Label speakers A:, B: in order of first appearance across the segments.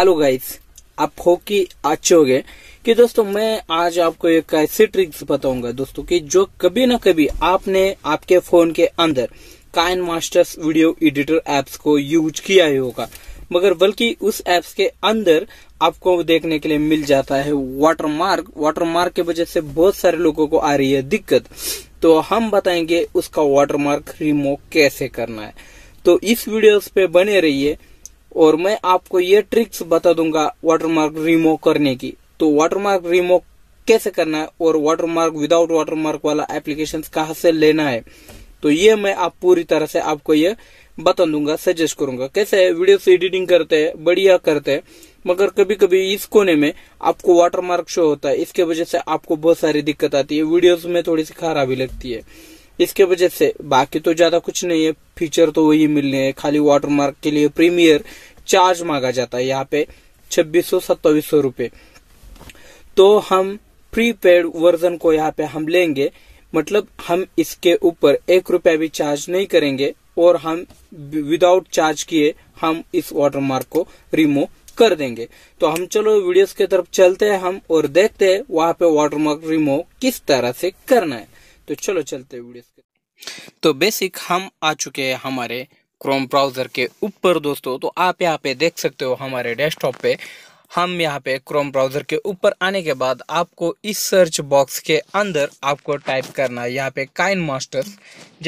A: Hello guys आप हो कि अच्छे हो कि दोस्तों मैं आज आपको एक ऐसी ट्रिक्स बताऊंगा दोस्तों कि जो कभी ना कभी आपने आपके फोन के अंदर Kine Masters video editor apps को यूज किया ही होगा मगर बल्कि उस एप्स के अंदर आपको देखने के लिए मिल जाता है वाटरमार्क वाटरमार्क की वजह से बहुत सारे लोगों को आ रही है दिक्कत तो हम बताएंगे उसका वाटरमार्क रिमूव कैसे करना है तो इस वीडियो पे बने रहिए और मैं आपको ये ट्रिक्स बता दूंगा वाटरमार्क रिमूव करने की तो वाटरमार्क रिमूव कैसे करना है और वाटरमार्क विदाउट वाटरमार्क वाला एप्लीकेशन कहा से लेना है तो ये मैं आप पूरी तरह से आपको ये बता दूंगा सजेस्ट करूंगा कैसे है वीडियो से एडिटिंग करते हैं बढ़िया करते हैं मगर कभी कभी इस कोने में आपको वाटरमार्क शो होता है इसके वजह से आपको बहुत सारी दिक्कत आती है वीडियोस में थोड़ी सी खराबी लगती है इसके वजह से बाकी तो ज्यादा कुछ नहीं है फीचर तो वही मिलने हैं खाली वाटरमार्क के लिए प्रीमियर चार्ज मांगा जाता है यहाँ पे छब्बीस सौ सत्तावीस सौ रूपये तो हम प्रीपेड वर्जन को यहाँ पे हम लेंगे मतलब हम इसके ऊपर एक रुपया भी चार्ज नहीं करेंगे और हम विदाउट चार्ज किए हम इस वाटरमार्क को रिमूव कर देंगे तो हम चलो वीडियोस की तरफ चलते हैं हम और देखते हैं वहां पे वाटरमार्क रिमूव किस तरह से करना है तो चलो चलते हैं वीडियो तो बेसिक हम आ चुके हैं हमारे क्रोम ब्राउज़र के ऊपर दोस्तों तो आप यहाँ पे देख सकते हो हमारे डेस्कटॉप पे हम यहाँ पे क्रोम ब्राउज़र के ऊपर आने के बाद आपको इस सर्च बॉक्स के अंदर आपको टाइप करना है यहाँ पे काइन मास्टर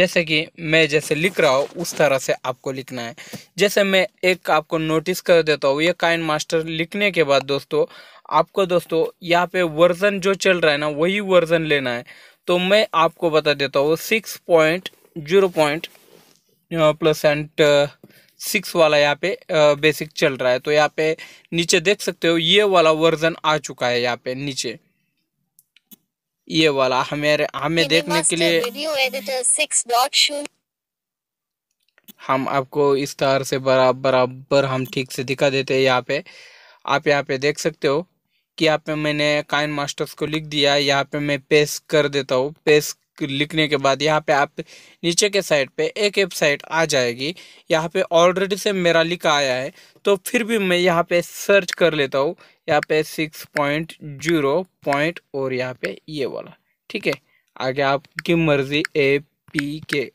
A: जैसे कि मैं जैसे लिख रहा हूँ उस तरह से आपको लिखना है जैसे मैं एक आपको नोटिस कर देता हूँ ये काइन मास्टर लिखने के बाद दोस्तों आपको दोस्तों यहाँ पे वर्जन जो चल रहा है ना वही वर्जन लेना है तो मैं आपको बता देता हूँ six point zero point and six वाला यहाँ पे बेसिक uh, चल रहा है तो यहाँ पे नीचे देख सकते हो ये वाला वर्जन आ चुका है यहाँ पे नीचे ये वाला हमें हमें देखने के लिए हम आपको इस तरह से बराबर बराबर हम ठीक से दिखा देते हैं यहाँ पे आप यहाँ पे देख सकते हो कि यहाँ पे मैंने काइन मास्टर्स को लिख दिया यहाँ पे मैं पेस कर देता हूँ पेस लिखने के बाद यहाँ पे आप नीचे के साइड पे एक वेबसाइट आ जाएगी यहाँ पे ऑलरेडी से मेरा लिखा आया है तो फिर भी मैं यहाँ पे सर्च कर लेता हूँ यहाँ पे सिक्स पॉइंट जीरो पॉइंट और यहाँ पे ये वाला ठीक है आगे आपकी मर्ज़ी ए पी के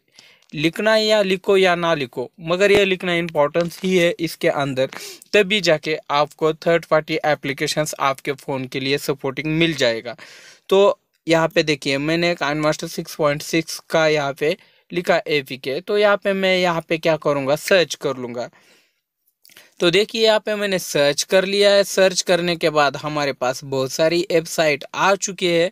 A: लिखना या लिखो या ना लिखो मगर यह लिखना इम्पोर्टेंस ही है इसके अंदर तभी जाके आपको थर्ड पार्टी एप्लीकेशंस आपके फ़ोन के लिए सपोर्टिंग मिल जाएगा तो यहाँ पे देखिए मैंने Kine Master six point six का यहाँ पे लिखा ए पी के तो यहाँ पे मैं यहाँ पे क्या करूँगा सर्च कर लूँगा तो देखिए यहाँ पे मैंने सर्च कर लिया है सर्च करने के बाद हमारे पास बहुत सारी वेबसाइट आ चुकी है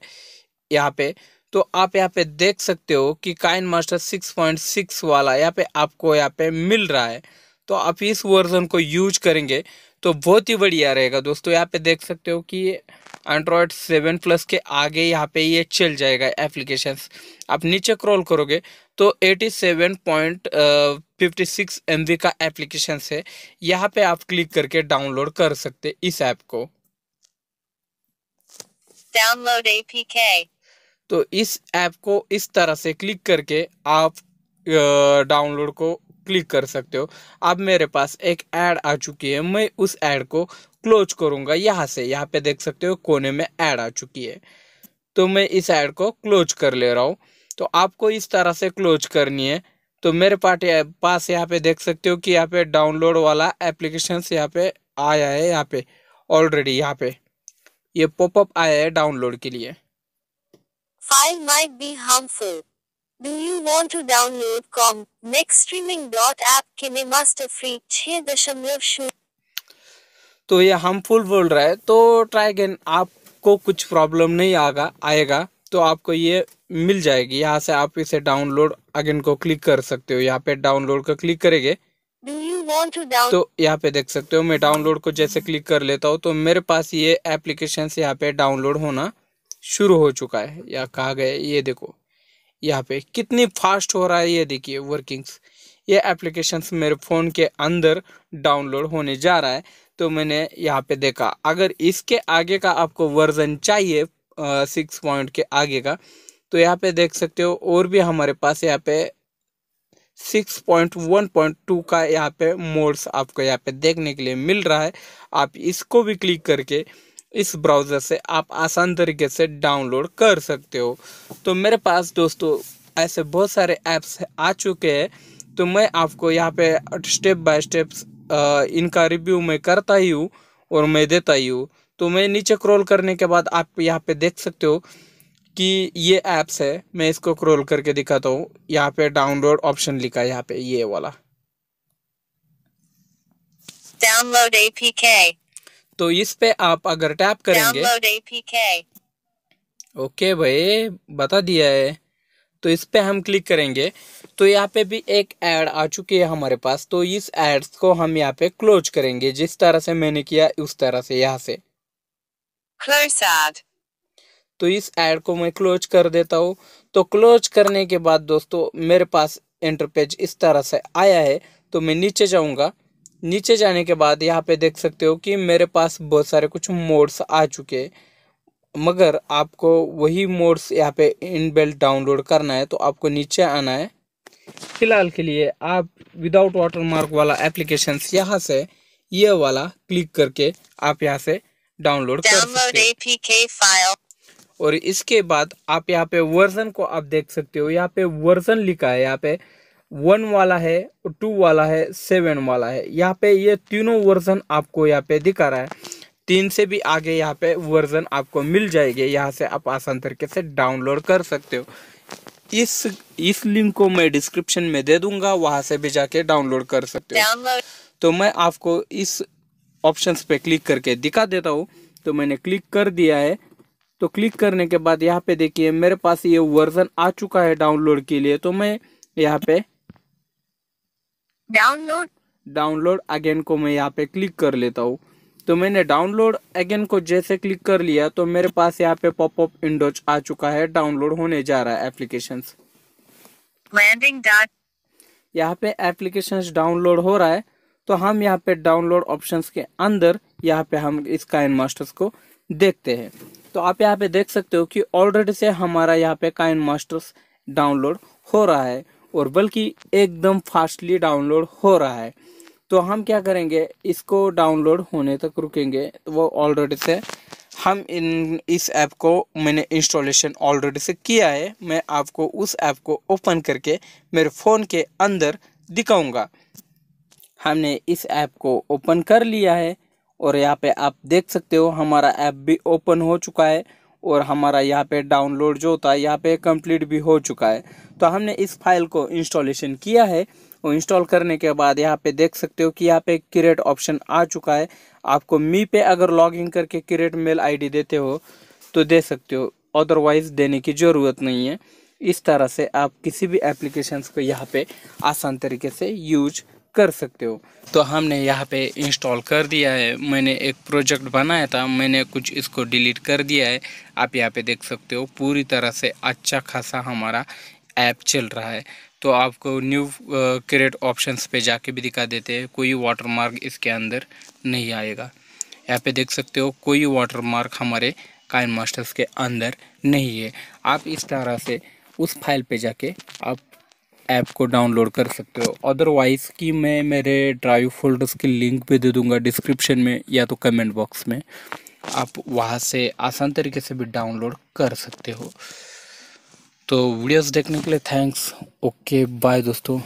A: यहाँ पे तो आप यहाँ पे देख सकते हो कि काइन मास्टर 6.6 वाला यहाँ पे आपको यहाँ पे मिल रहा है तो आप इस वर्जन को यूज करेंगे तो बहुत ही बढ़िया रहेगा दोस्तों यहाँ पे देख सकते हो कि एंड्रॉयड सेवन प्लस के आगे यहाँ पे ये चल जाएगा एप्लीकेशंस आप नीचे क्रॉल करोगे तो eighty seven point fifty six M का एप्लीकेशन है यहाँ पे आप क्लिक करके डाउनलोड कर सकते इस ऐप को डाउनलोड एपीके तो इस ऐप को इस तरह से क्लिक करके आप डाउनलोड को क्लिक कर सकते हो अब मेरे पास एक ऐड आ चुकी है मैं उस ऐड को क्लोज करूँगा यहाँ से यहाँ पे देख सकते हो कोने में ऐड आ चुकी है तो मैं इस ऐड को क्लोज कर ले रहा हूँ तो आपको इस तरह से क्लोज करनी है तो मेरे पार्टी पास यहाँ पे देख सकते हो कि यहाँ पे डाउनलोड वाला एप्लीकेशन यहाँ पे आया है यहाँ पे ऑलरेडी यहाँ पे ये यह पॉपअप आया है डाउनलोड के लिए file might be harmful. Do you want to download com next streaming dot app kinemaster free छः दशमलव शून्य तो ये हार्मफुल बोल रहा है तो ट्राई अगेन आपको कुछ प्रॉब्लम नहीं आगा आएगा तो आपको ये मिल जाएगी यहाँ से आप इसे डाउनलोड अगेन को क्लिक कर सकते हो यहाँ पे डाउनलोड का क्लिक करेंगे तो यहाँ पे देख सकते हो मैं डाउनलोड को जैसे क्लिक कर लेता हूँ तो मेरे पास ये एप्लीकेशन यहाँ पे डाउनलोड होना शुरू हो चुका है या कहा गया ये देखो यहाँ पे कितनी फास्ट हो रहा है ये देखिए वर्किंग्स ये एप्लीकेशन मेरे फ़ोन के अंदर डाउनलोड होने जा रहा है तो मैंने यहाँ पे देखा अगर इसके आगे का आपको वर्जन चाहिए सिक्स पॉइंट के आगे का तो यहाँ पे देख सकते हो और भी हमारे पास यहाँ पे six point one point two का यहाँ पे मोड्स आपको यहाँ पे देखने के लिए मिल रहा है आप इसको भी क्लिक करके इस ब्राउज़र से आप आसान तरीके से डाउनलोड कर सकते हो तो मेरे पास दोस्तों ऐसे बहुत सारे ऐप्स आ चुके हैं तो मैं आपको यहाँ पे स्टेप बाय स्टेप इनका रिव्यू मैं करता ही हूँ और मैं देता ही हूँ तो मैं नीचे क्रॉल करने के बाद आप यहाँ पे देख सकते हो कि ये ऐप्स है मैं इसको क्रॉल करके दिखाता हूँ यहाँ पे डाउनलोड ऑप्शन लिखा है यहाँ पे ये वाला डाउनलोड एपीके तो इस पे आप अगर टैप करेंगे ओके भाई बता दिया है तो इस पे हम क्लिक करेंगे तो यहाँ पे भी एक ऐड आ चुकी है हमारे पास तो इस एड्स को हम यहाँ पे क्लोज करेंगे जिस तरह से मैंने किया उस तरह से यहाँ से तो इस एड को मैं क्लोज कर देता हूँ तो क्लोज करने के बाद दोस्तों मेरे पास इंटरपेज इस तरह से आया है तो मैं नीचे जाऊंगा नीचे जाने के बाद यहाँ पे देख सकते हो कि मेरे पास बहुत सारे कुछ मोड्स आ चुके मगर आपको वही मोड्स यहाँ पे इन बेल्ट डाउनलोड करना है तो आपको नीचे आना है फिलहाल के लिए आप विदाउट वाटरमार्क वाला एप्लीकेशन यहाँ से ये वाला क्लिक करके आप यहाँ से डाउनलोड कर सकते और इसके बाद आप यहाँ पे वर्जन को आप देख सकते हो यहाँ पे वर्जन लिखा है यहाँ पे वन वाला है और टू वाला है सेवन वाला है यहाँ पे ये तीनों वर्जन आपको यहाँ पे दिखा रहा है तीन से भी आगे यहाँ पे वर्जन आपको मिल जाएंगे यहाँ से आप आसान तरीके से डाउनलोड कर सकते हो इस इस लिंक को मैं डिस्क्रिप्शन में दे दूंगा वहां से भी जाके डाउनलोड कर सकते हो तो मैं आपको इस ऑप्शन पे क्लिक करके दिखा देता हूँ तो मैंने क्लिक कर दिया है तो क्लिक करने के बाद यहाँ पे देखिए मेरे पास ये वर्जन आ चुका है डाउनलोड के लिए तो मैं यहाँ पे डाउनलोड डाउनलोड अगेन को मैं यहाँ पे क्लिक कर लेता हूँ तो मैंने डाउनलोड अगेन को जैसे क्लिक कर लिया तो मेरे पास यहाँ पे पॉपअप इंडोज आ चुका है डाउनलोड होने जा रहा है एप्लीकेशन यहाँ पे एप्लीकेशन डाउनलोड हो रहा है तो हम यहाँ पे डाउनलोड ऑप्शन के अंदर यहाँ पे हम इस काइन मास्टर्स को देखते हैं तो आप यहाँ पे देख सकते हो कि ऑलरेडी से हमारा यहाँ पे काइन मास्टर्स डाउनलोड हो रहा है और बल्कि एकदम फास्टली डाउनलोड हो रहा है तो हम क्या करेंगे इसको डाउनलोड होने तक रुकेंगे वो ऑलरेडी से हम इन इस ऐप को मैंने इंस्टॉलेशन ऑलरेडी से किया है मैं आपको उस ऐप को ओपन करके मेरे फ़ोन के अंदर दिखाऊंगा हमने इस ऐप को ओपन कर लिया है और यहाँ पे आप देख सकते हो हमारा ऐप भी ओपन हो चुका है और हमारा यहाँ पे डाउनलोड जो होता है यहाँ पे कंप्लीट भी हो चुका है तो हमने इस फाइल को इंस्टॉलेशन किया है और इंस्टॉल करने के बाद यहाँ पे देख सकते हो कि यहाँ पे क्रिएट ऑप्शन आ चुका है आपको मी पे अगर लॉग इन करके क्रिएट मेल आईडी देते हो तो दे सकते हो अदरवाइज देने की ज़रूरत नहीं है इस तरह से आप किसी भी एप्लीकेशन को यहाँ पर आसान तरीके से यूज कर सकते हो तो हमने यहाँ पे इंस्टॉल कर दिया है मैंने एक प्रोजेक्ट बनाया था मैंने कुछ इसको डिलीट कर दिया है आप यहाँ पे देख सकते हो पूरी तरह से अच्छा खासा हमारा ऐप चल रहा है तो आपको न्यू क्रिएट ऑप्शंस पे जाके भी दिखा देते हैं कोई वाटरमार्क इसके अंदर नहीं आएगा यहाँ पे देख सकते हो कोई वाटरमार्क हमारे काइन मास्टर्स के अंदर नहीं है आप इस तरह से उस फाइल पे जाके आप ऐप को डाउनलोड कर सकते हो अदरवाइज़ की मैं मेरे ड्राइव फोल्डर्स की लिंक भी दे दूंगा डिस्क्रिप्शन में या तो कमेंट बॉक्स में आप वहाँ से आसान तरीके से भी डाउनलोड कर सकते हो तो वीडियोस देखने के लिए थैंक्स ओके बाय दोस्तों